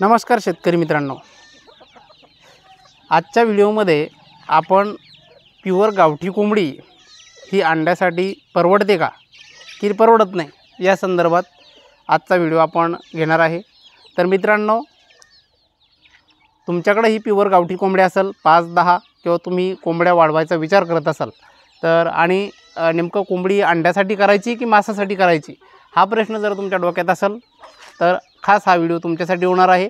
नमस्कार शेतकरी मित्रांनो आजच्या व्हिडिओमध्ये आपण प्युअर गावठी कोंबडी ही अंड्यासाठी परवडते का की परवडत नाही या संदर्भात आजचा व्हिडिओ आपण घेणार आहे तर मित्रांनो तुमच्याकडे ही प्युअर गावठी कोंबड्या असेल पाच दहा किंवा तुम्ही कोंबड्या वाढवायचा विचार करत असाल तर आणि नेमकं कोंबडी अंड्यासाठी करायची की मांसासाठी करायची हा प्रश्न जर तुमच्या डोक्यात असेल तर खास हा व्हिडिओ तुमच्यासाठी होणार आहे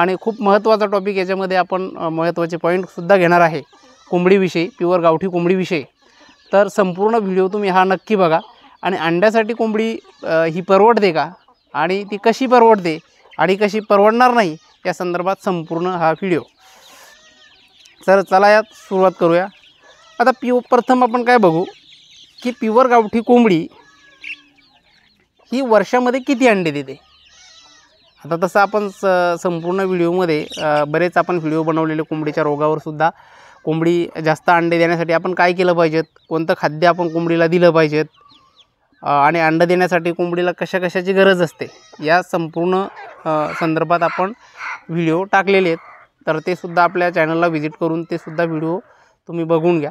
आणि खूप महत्त्वाचा टॉपिक याच्यामध्ये आपण महत्त्वाचे पॉईंटसुद्धा घेणार आहे कोंबडीविषयी प्युअर गावठी कोंबडीविषयी तर संपूर्ण व्हिडिओ तुम्ही हा नक्की बघा आणि अंड्यासाठी कोंबडी ही परवडते का आणि ती कशी परवडते आणि कशी परवडणार नाही या संदर्भात संपूर्ण हा व्हिडिओ तर चला यात सुरुवात करूया आता पिव प्रथम आपण काय बघू की प्युअर गावठी कोंबडी ही वर्षामध्ये किती अंडे देते आता तसं आपण स संपूर्ण व्हिडिओमध्ये बरेच आपण व्हिडिओ बनवलेले कोंबडीच्या रोगावर सुद्धा कोंबडी जास्त अंडे देण्यासाठी आपण काय केलं पाहिजेत कोणतं खाद्य आपण कोंबडीला दिलं पाहिजेत आणि अंडं देण्यासाठी कोंबडीला कशा कशाची गरज असते या संपूर्ण संदर्भात आपण व्हिडिओ टाकलेले आहेत तर ते सुद्धा आपल्या चॅनलला व्हिजिट करून ते सुद्धा व्हिडिओ तुम्ही बघून घ्या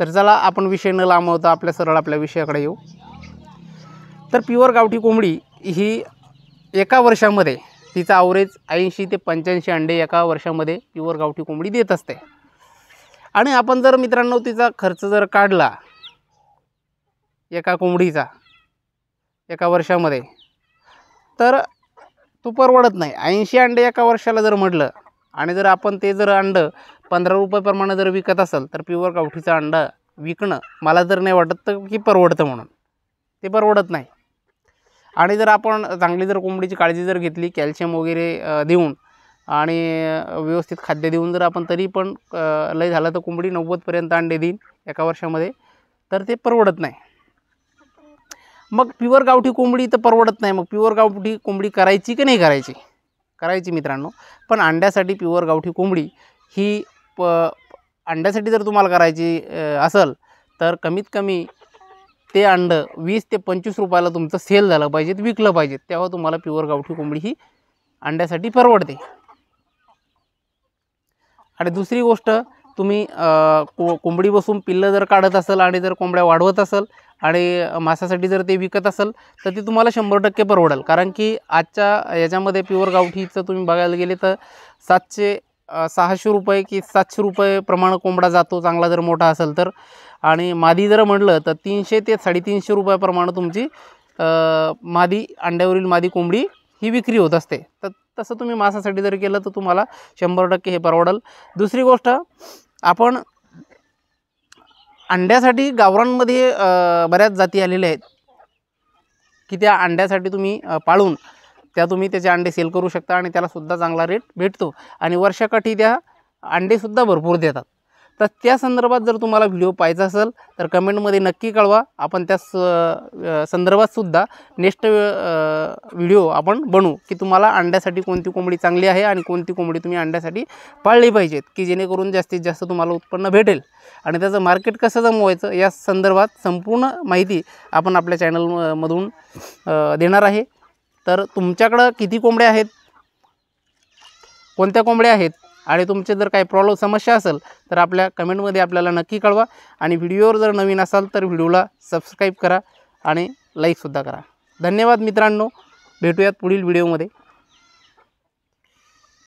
तर चला आपण विषय न लांबवता आपल्या सरळ आपल्या विषयाकडे येऊ तर प्युअर गावठी कोंबडी ही एका वर्षामध्ये तिचा आवरेज ऐंशी ते पंच्याऐंशी अंडे एका वर्षामध्ये प्युअर गावठी कोंबडी देत असते आणि आपण जर मित्रांनो तिचा खर्च जर काढला एका कोंबडीचा एका वर्षामध्ये तर तो परवडत नाही ऐंशी अंडे एका वर्षाला जर म्हटलं आणि जर आपण ते जर अंडं पंधरा रुपयाप्रमाणे जर विकत असेल तर प्युअर गावठीचा अंडा विकणं मला जर नाही वाटत तर की परवडतं म्हणून ते परवडत नाही आणि जर आपण चांगली जर कोंबडीची काळजी जर घेतली कॅल्शियम वगैरे देऊन आणि व्यवस्थित खाद्य देऊन जर आपण तरी पण लय झालं तर कोंबडी नव्वदपर्यंत अंडे देईन एका वर्षामध्ये तर ते परवडत नाही मग प्युअर गावठी कोंबडी तर परवडत नाही मग प्युअर गावठी कोंबडी करायची की नाही करायची करायची मित्रांनो पण अंड्यासाठी प्युअर गावठी कोंबडी ही प अंड्यासाठी जर तुम्हाला करायची असेल तर कमीत कमी ते अंडं वीस ते पंचवीस रुपयाला तुमचं सेल झालं पाहिजेत विकलं पाहिजेत तेव्हा तुम्हाला प्युअर गावठी कोंबडी ही अंड्यासाठी परवडते आणि दुसरी गोष्ट तुम्ही को कोंबडी बसून पिल्लं जर काढत असाल आणि जर कोंबड्या वाढवत असाल आणि मांसासाठी जर ते विकत असेल तर ते तुम्हाला शंभर टक्के परवडेल कारण की आजच्या याच्यामध्ये प्युअर गावठीचं तुम्ही बघायला गेले तर सातशे सहाशे रुपये की सातशे रुपये प्रमाण कोंबडा जातो चांगला जर मोठा असेल तर आणि मादी जर म्हटलं तर तीनशे ते साडेतीनशे रुपयाप्रमाणे तुमची मादी अंड्यावरील मादी कोंबडी ही विक्री होत असते तर तसं तुम्ही मासासाठी जर केलं तर तुम्हाला शंभर टक्के हे परवडेल दुसरी गोष्ट आपण अंड्यासाठी गावरांमध्ये बऱ्याच जाती आलेल्या आहेत की त्या अंड्यासाठी तुम्ही पाळून त्या तुम्ही त्याचे अंडे सेल करू शकता आणि त्यालासुद्धा चांगला रेट भेटतो आणि वर्षाकाठी त्या अंडेसुद्धा भरपूर देतात तर त्या संदर्भात जर तुम्हाला व्हिडिओ पाहायचा असेल तर कमेंटमध्ये नक्की कळवा आपण त्या संदर्भातसुद्धा नेक्स्ट व्हिडिओ आपण बनवू की तुम्हाला अंड्यासाठी कोणती कोंबडी चांगली आहे आणि कोणती कोंबडी तुम्ही अंड्यासाठी पाळली पाहिजेत की जेणेकरून जास्तीत जास्त तुम्हाला उत्पन्न भेटेल आणि त्याचं मार्केट कसं जमवायचं या संदर्भात संपूर्ण माहिती आपण आपल्या चॅनलमधून देणार आहे तर तुमच्याकडं किती कोंबड्या आहेत कोणत्या कोंबड्या आहेत आणि तुमचे जर काही प्रॉब्लेम समस्या असेल तर आपल्या कमेंटमध्ये आपल्याला नक्की कळवा आणि व्हिडिओवर जर नवीन असाल तर व्हिडिओला सबस्क्राईब करा आणि लाईकसुद्धा करा धन्यवाद मित्रांनो भेटूयात पुढील व्हिडिओमध्ये